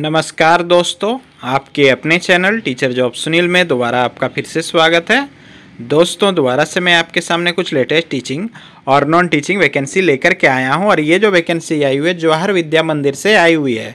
नमस्कार दोस्तों आपके अपने चैनल टीचर जॉब सुनील में दोबारा आपका फिर से स्वागत है दोस्तों दोबारा से मैं आपके सामने कुछ लेटेस्ट टीचिंग और नॉन टीचिंग वैकेंसी लेकर के आया हूं और ये जो वैकेंसी आई हुई है जवाहर विद्या मंदिर से आई हुई है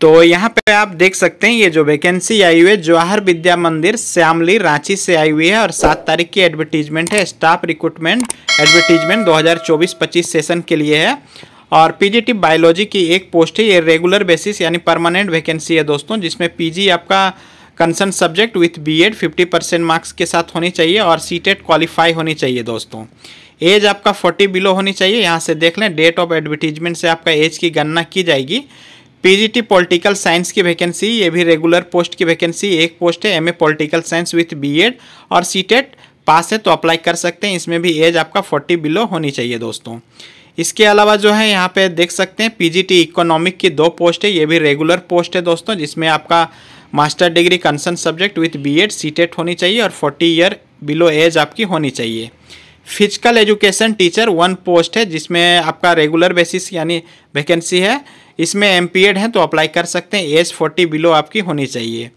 तो यहाँ पे आप देख सकते हैं ये जो वैकेंसी आई हुई है जवाहर विद्या मंदिर श्यामली रांची से आई हुई है और सात तारीख की एडवर्टीजमेंट है स्टाफ रिक्रूटमेंट एडवर्टीजमेंट 2024-25 सेशन के लिए है और पीजीटी बायोलॉजी की एक पोस्ट है ये रेगुलर बेसिस यानी परमानेंट वैकेंसी है दोस्तों जिसमें पी आपका concern subject with B Ed percent marks के साथ होनी चाहिए और सी क्वालिफाई e होनी चाहिए दोस्तों एज आपका फोर्टी बिलो होनी चाहिए यहाँ से देख लें डेट ऑफ एडवर्टीजमेंट से आपका एज की गणना की जाएगी पीजीटी पॉलिटिकल साइंस की वैकेंसी ये भी रेगुलर पोस्ट की वैकेंसी एक पोस्ट है MA political science with BEd और सीटेट पास e है तो अप्लाई कर सकते हैं इसमें भी एज आपका फोर्टी बिलो होनी चाहिए दोस्तों इसके अलावा जो है यहाँ पे देख सकते हैं पीजीटी इकोनॉमिक की दो पोस्ट है ये भी रेगुलर पोस्ट है दोस्तों जिसमें आपका master degree concern subject with B Ed होनी चाहिए और फोर्टी ईयर बिलो एज आपकी होनी चाहिए physical education teacher one post है जिसमें आपका रेगुलर बेसिस यानी वैकेंसी है इसमें एम पी एड है तो अप्लाई कर सकते हैं एज फोर्टी बिलो आपकी होनी चाहिए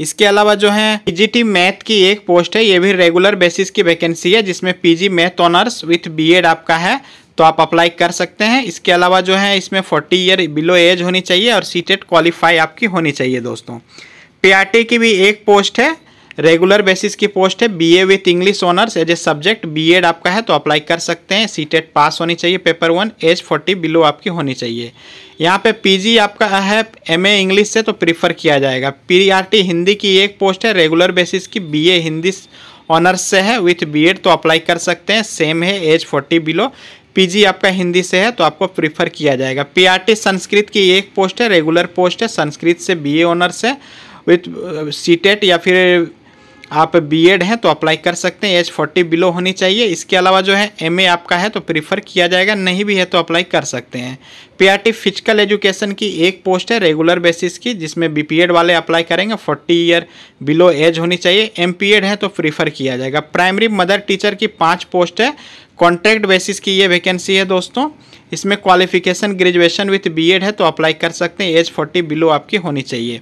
इसके अलावा जो है पीजीटी मैथ की एक पोस्ट है ये भी रेगुलर बेसिस की वैकेंसी है जिसमें PG math honours with BEd आपका है तो आप अप्लाई कर सकते हैं इसके अलावा जो है इसमें फोर्टी ईयर बिलो एज होनी चाहिए और सीटेड क्वालिफाई e आपकी होनी चाहिए दोस्तों पीआरटी की भी एक पोस्ट है रेगुलर बेसिस की पोस्ट है BA with English honours as a subject BEd आपका है तो अप्लाई कर सकते हैं सीटेट पास e होनी चाहिए paper one age forty below आपकी होनी चाहिए यहाँ पे पीजी आपका है एमए इंग्लिश से तो प्रीफर किया जाएगा पीआरटी e हिंदी की एक पोस्ट है रेगुलर बेसिस की बीए हिंदी ऑनर्स से है विथ बी तो अप्लाई कर सकते हैं सेम है एज फोर्टी बिलो पीजी आपका हिंदी से है तो आपको प्रीफर किया जाएगा पीआरटी e संस्कृत की एक पोस्ट है रेगुलर पोस्ट है संस्कृत से बीए ऑनर्स है विथ सीटेट uh, या फिर आप बीएड हैं तो अप्लाई कर सकते हैं एज फोर्टी बिलो होनी चाहिए इसके अलावा जो है एमए आपका है तो प्रीफर किया जाएगा नहीं भी है तो अप्लाई कर सकते हैं पीआरटी फिजिकल एजुकेशन की एक पोस्ट है रेगुलर बेसिस की जिसमें बीपीएड वाले अप्लाई करेंगे फोर्टी ईयर बिलो एज होनी चाहिए एड है तो प्रीफर किया जाएगा प्राइमरी मदर टीचर की पाँच पोस्ट है कॉन्ट्रैक्ट बेसिस की ये वैकेंसी है दोस्तों इसमें क्वालिफिकेशन ग्रेजुएशन विथ एड है तो अप्लाई कर सकते हैं एज फोर्टी बिलो आपकी होनी चाहिए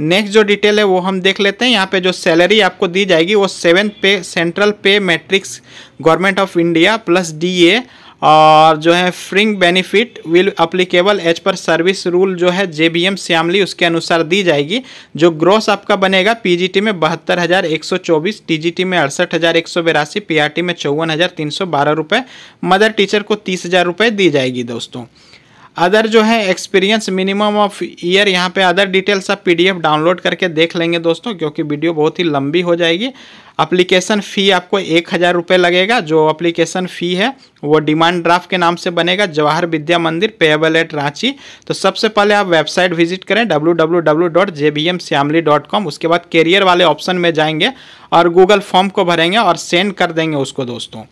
नेक्स्ट जो डिटेल है वो हम देख लेते हैं यहाँ पे जो सैलरी आपको दी जाएगी वो seven pay central pay matrix government of India plus D A और जो है fringe benefit will applicable as per service rule जो है जे बी एम श्यामली उसके अनुसार दी जाएगी जो ग्रोस आपका बनेगा पीजीटी में बहत्तर हज़ार एक सौ चौबीस टी जी टी में अड़सठ हज़ार एक सौ बिरासी टी में चौवन हज़ार तीन सौ बारह रुपये मदर टीचर को तीस हज़ार रुपये दी जाएगी दोस्तों अदर जो है एक्सपीरियंस मिनिमम ऑफ ईयर यहाँ पे अदर डिटेल्स आप पीडीएफ डाउनलोड करके देख लेंगे दोस्तों क्योंकि वीडियो बहुत ही लंबी हो जाएगी अप्लीकेशन फ़ी आपको एक हज़ार रुपये लगेगा जो अप्लीकेशन फ़ी है वो डिमांड ड्राफ्ट के नाम से बनेगा जवाहर विद्या मंदिर पेएबल एट रांची तो सबसे पहले आप वेबसाइट विजिट करें डब्ल्यू उसके बाद कैरियर वाले ऑप्शन में जाएंगे और गूगल फॉर्म को भरेंगे और सेंड कर देंगे उसको दोस्तों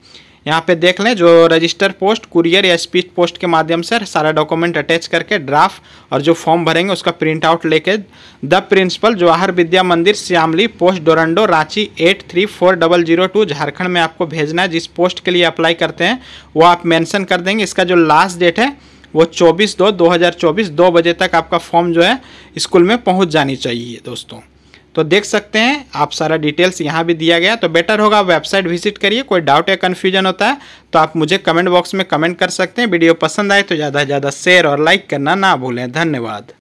यहाँ पे देख लें जो रजिस्टर पोस्ट कुरियर या स्पीड पोस्ट के माध्यम से सारा डॉक्यूमेंट अटैच करके ड्राफ्ट और जो फॉर्म भरेंगे उसका प्रिंट आउट लेके the principal Jawahar Vidya Mandir Shyamali post Doranda Ranchi eight three four double zero two Jharkhand में आपको भेजना है जिस पोस्ट के लिए अप्लाई करते हैं वो आप मैंसन कर देंगे इसका जो लास्ट डेट है वो चौबीस दो 2024 दो बजे तक आपका फॉर्म जो है स्कूल में पहुँच जानी चाहिए दोस्तों तो देख सकते हैं आप सारा डिटेल्स यहाँ भी दिया गया तो बेटर होगा वेबसाइट विजिट करिए कोई डाउट या कन्फ्यूजन होता है तो आप मुझे कमेंट बॉक्स में कमेंट कर सकते हैं वीडियो पसंद आए तो ज़्यादा से ज़्यादा शेयर और लाइक करना ना भूलें धन्यवाद